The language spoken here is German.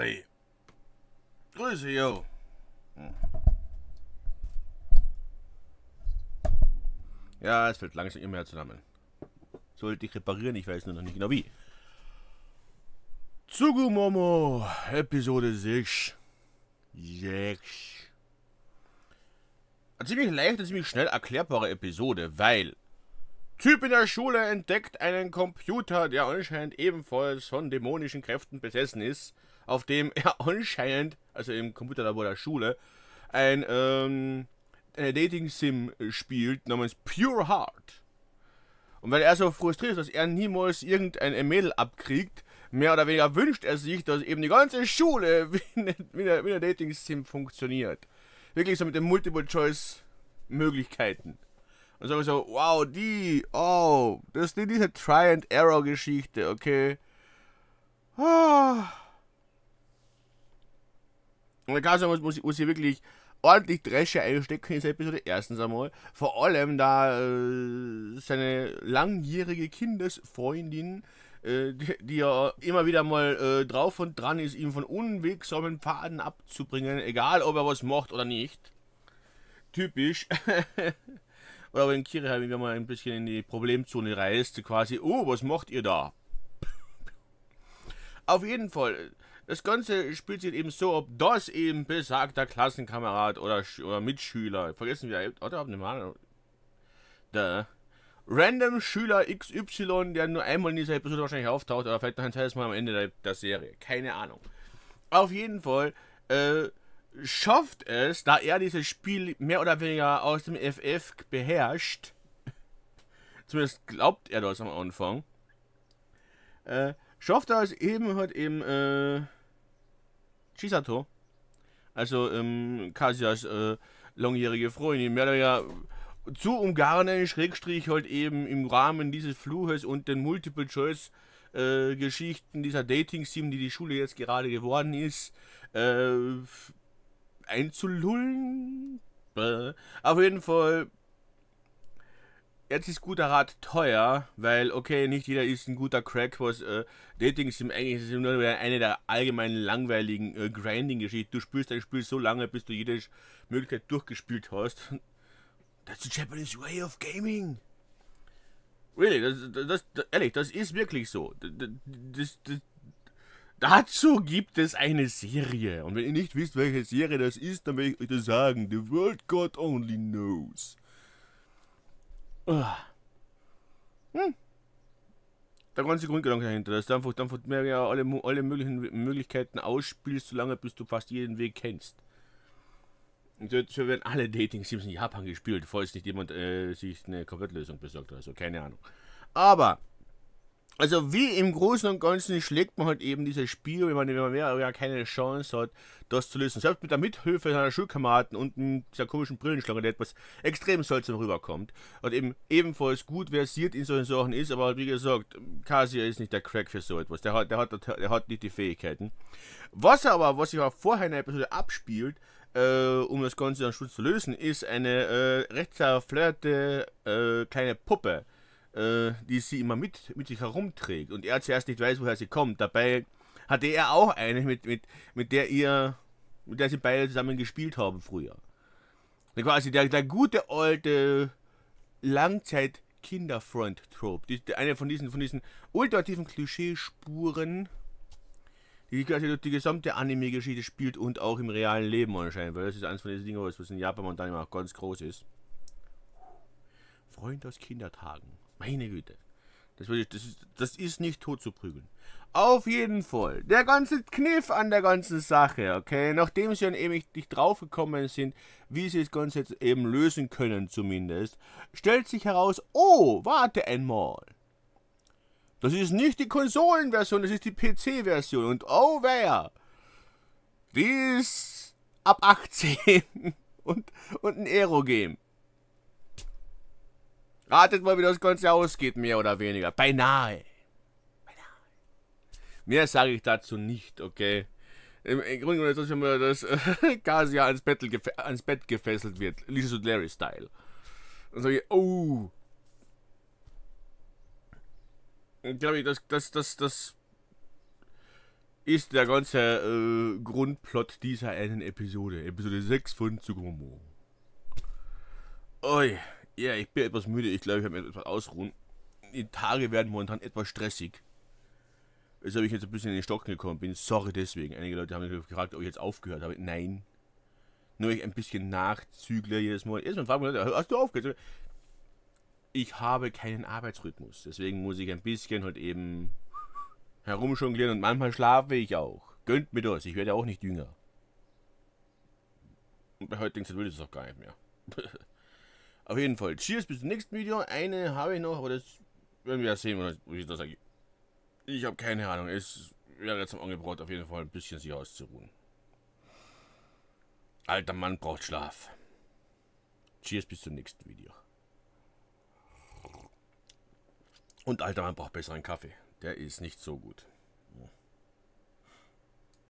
Hi. Grüße, yo. Hm. Ja, es fällt langsam immer mehr zusammen. Sollte ich reparieren, ich weiß nur noch nicht genau wie. Zugumomo, Episode 6. 6. Eine ziemlich leichte, ziemlich schnell erklärbare Episode, weil Typ in der Schule entdeckt einen Computer, der anscheinend ebenfalls von dämonischen Kräften besessen ist auf dem er anscheinend, also im Computerlabor der Schule, ein ähm, eine Dating-Sim spielt namens Pure Heart. Und weil er so frustriert ist, dass er niemals irgendein Mädel abkriegt, mehr oder weniger wünscht er sich, dass eben die ganze Schule wie eine, eine, Dating-Sim funktioniert. Wirklich so mit den Multiple-Choice-Möglichkeiten. Und so, so, wow, die, oh, das ist diese Try-and-Error-Geschichte, okay. Ah. Und da muss, muss, muss ich wirklich ordentlich Dresche einstecken in dieser Episode. Erstens einmal, vor allem da äh, seine langjährige Kindesfreundin, äh, die, die, ja immer wieder mal äh, drauf und dran ist, ihn von unwegsamen Pfaden abzubringen, egal ob er was macht oder nicht. Typisch. oder wenn Kiri halt wieder mal ein bisschen in die Problemzone reist, quasi, oh, was macht ihr da? Auf jeden Fall, das Ganze spielt sich eben so, ob das eben besagter Klassenkamerad oder, oder Mitschüler, vergessen wir, oder ob ne der Random Schüler XY, der nur einmal in dieser Episode wahrscheinlich auftaucht, oder vielleicht noch ein zweites Mal am Ende der, der Serie, keine Ahnung. Auf jeden Fall, äh, schafft es, da er dieses Spiel mehr oder weniger aus dem FF beherrscht, zumindest glaubt er das am Anfang, äh, schafft er es eben halt eben, äh, Chisato, also ähm, Kasias äh, langjährige Freundin, mehr oder weniger zu umgarnen, Schrägstrich halt eben im Rahmen dieses Fluches und den Multiple Choice äh, Geschichten dieser Dating Sim, die die Schule jetzt gerade geworden ist, äh, einzulullen. Auf jeden Fall jetzt ist guter Rat teuer, weil, okay, nicht jeder ist ein guter Crack, was äh, Dating Sim eigentlich ist nur eine der allgemeinen langweiligen äh, Grinding-Geschichten. Du spielst dein Spiel so lange, bis du jede Möglichkeit durchgespielt hast. That's the Japanese way of gaming. Really, das, das, das, das ehrlich, das ist wirklich so. dazu gibt es eine Serie. Und wenn ihr nicht wisst, welche Serie das ist, dann will ich euch das sagen. The World God Only Knows. Hm. Der ganze Grundgedanke dahinter, dass du einfach, einfach mehr ja alle, alle möglichen Möglichkeiten ausspielst, solange bis du fast jeden Weg kennst. Und jetzt werden alle Dating-Sims in Japan gespielt, falls nicht jemand äh, sich eine Komplettlösung besorgt oder so, keine Ahnung. Aber also wie im Großen und Ganzen schlägt man halt eben dieses Spiel, wenn man, wenn man mehr, ja keine Chance hat, das zu lösen. Selbst mit der Mithilfe seiner Schulkameraden und dieser komischen Brillenschlange, der etwas extrem seltsam rüberkommt. Und eben ebenfalls gut versiert in solchen Sachen ist, aber halt, wie gesagt, Kasia ist nicht der Crack für so etwas. Der hat, der hat, der hat nicht die Fähigkeiten. Was aber, was sich auch vorher in der Episode abspielt, äh, um das Ganze dann schon zu lösen, ist eine äh, recht zerflirte äh, kleine Puppe äh, die sie immer mit, mit sich herumträgt und er zuerst nicht weiß, woher sie kommt. Dabei hatte er auch eine, mit, mit, mit der ihr, mit der sie beide zusammen gespielt haben früher. Und quasi der, der gute alte Langzeit- Kinderfreund-Trope. Die, eine von diesen, von diesen ultimativen Klischeespuren, die quasi durch die gesamte Anime-Geschichte spielt und auch im realen Leben anscheinend, weil das ist eines von diesen Dingen, was in Japan und dann immer auch ganz groß ist. Freund aus Kindertagen. Meine Güte. Das, ist, das ist nicht tot zu prügeln. Auf jeden Fall. Der ganze Kniff an der ganzen Sache, okay? Nachdem sie dann eben nicht draufgekommen sind, wie sie das Ganze jetzt eben lösen können zumindest, stellt sich heraus, oh, warte einmal. Das ist nicht die Konsolenversion, das ist die PC-Version. Und oh wer? Die ist ab 18 und, und ein Aero-Game. Ratet mal, wie das Ganze ausgeht, mehr oder weniger. Beinahe. Beinahe. Mehr sage ich dazu nicht, okay? Im, im Grunde genommen ist das schon mal, dass äh, Kasia ans, ans, Bett gefesselt wird. Lisa und Larry Style. Und sage ich, oh. Und Glaube ich, das, das, das, das ist der ganze äh, Grundplot dieser einen Episode. Episode 6 von Tsukumo. Oi. Ja, ich bin etwas müde. Ich glaube, ich werde mir etwas ausruhen. Die Tage werden momentan etwas stressig. Deshalb Weshalb ich jetzt ein bisschen in den Stocken gekommen bin. Sorry deswegen. Einige Leute haben mich gefragt, ob ich jetzt aufgehört habe. Nein. Nur ich ein bisschen nachzügle jedes Mal. Erstmal fragen wir Leute, hast du aufgehört? Ich habe keinen Arbeitsrhythmus. Deswegen muss ich ein bisschen halt eben herumschunglieren und manchmal schlafe ich auch. Gönnt mir das. Ich werde auch nicht jünger. Und bei heute heutigen Zeit will ich das auch gar nicht mehr. Auf jeden Fall. Cheers, bis zum nächsten Video. Eine habe ich noch, aber das werden wir sehen, wie ich das sage. Ich habe keine Ahnung. Es wäre jetzt am Angebrot auf jeden Fall ein bisschen sich auszuruhen. Alter Mann braucht Schlaf. Cheers, bis zum nächsten Video. Und alter Mann braucht besseren Kaffee. Der ist nicht so gut.